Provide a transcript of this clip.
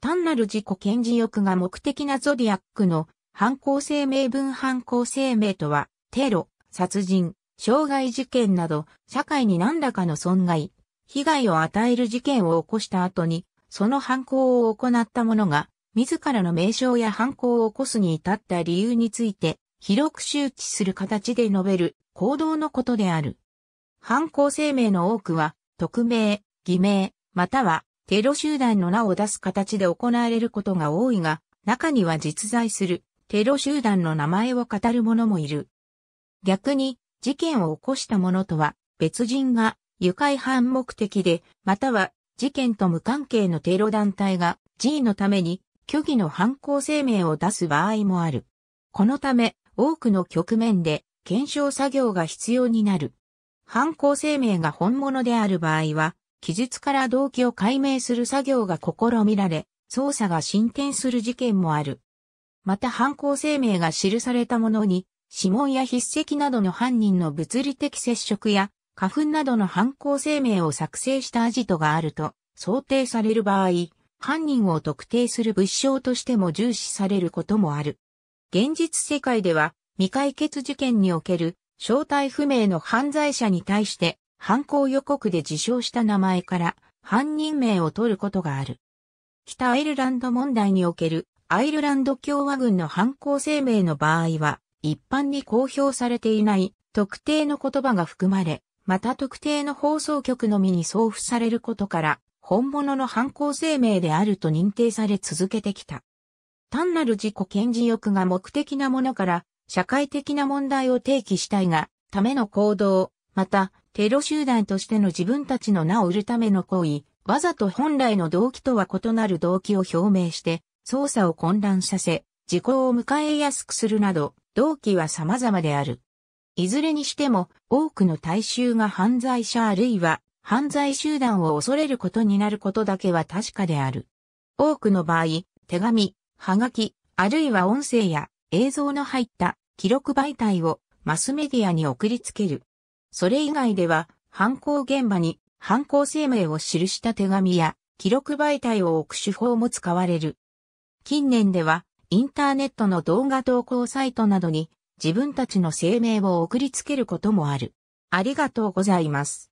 単なる自己顕示欲が目的なゾディアックの犯行声明文犯行声明とは、テロ、殺人、傷害事件など、社会に何らかの損害、被害を与える事件を起こした後に、その犯行を行った者が、自らの名称や犯行を起こすに至った理由について、広く周知する形で述べる行動のことである。犯行声明の多くは、匿名、偽名、またはテロ集団の名を出す形で行われることが多いが、中には実在するテロ集団の名前を語る者もいる。逆に、事件を起こした者とは、別人が愉快犯目的で、または事件と無関係のテロ団体が G のために虚偽の犯行声明を出す場合もある。このため、多くの局面で検証作業が必要になる。犯行声明が本物である場合は、記述から動機を解明する作業が試みられ、捜査が進展する事件もある。また犯行声明が記されたものに、指紋や筆跡などの犯人の物理的接触や、花粉などの犯行声明を作成したアジトがあると想定される場合、犯人を特定する物証としても重視されることもある。現実世界では未解決事件における正体不明の犯罪者に対して犯行予告で自称した名前から犯人名を取ることがある。北アイルランド問題におけるアイルランド共和軍の犯行声明の場合は、一般に公表されていない特定の言葉が含まれ、また特定の放送局のみに送付されることから、本物の犯行声明であると認定され続けてきた。単なる自己顕示欲が目的なものから、社会的な問題を提起したいが、ための行動、また、テロ集団としての自分たちの名を売るための行為、わざと本来の動機とは異なる動機を表明して、捜査を混乱させ、時効を迎えやすくするなど、動機は様々である。いずれにしても、多くの大衆が犯罪者あるいは、犯罪集団を恐れることになることだけは確かである。多くの場合、手紙、はがき、あるいは音声や映像の入った記録媒体をマスメディアに送りつける。それ以外では、犯行現場に犯行声明を記した手紙や記録媒体を置く手法も使われる。近年では、インターネットの動画投稿サイトなどに自分たちの声明を送りつけることもある。ありがとうございます。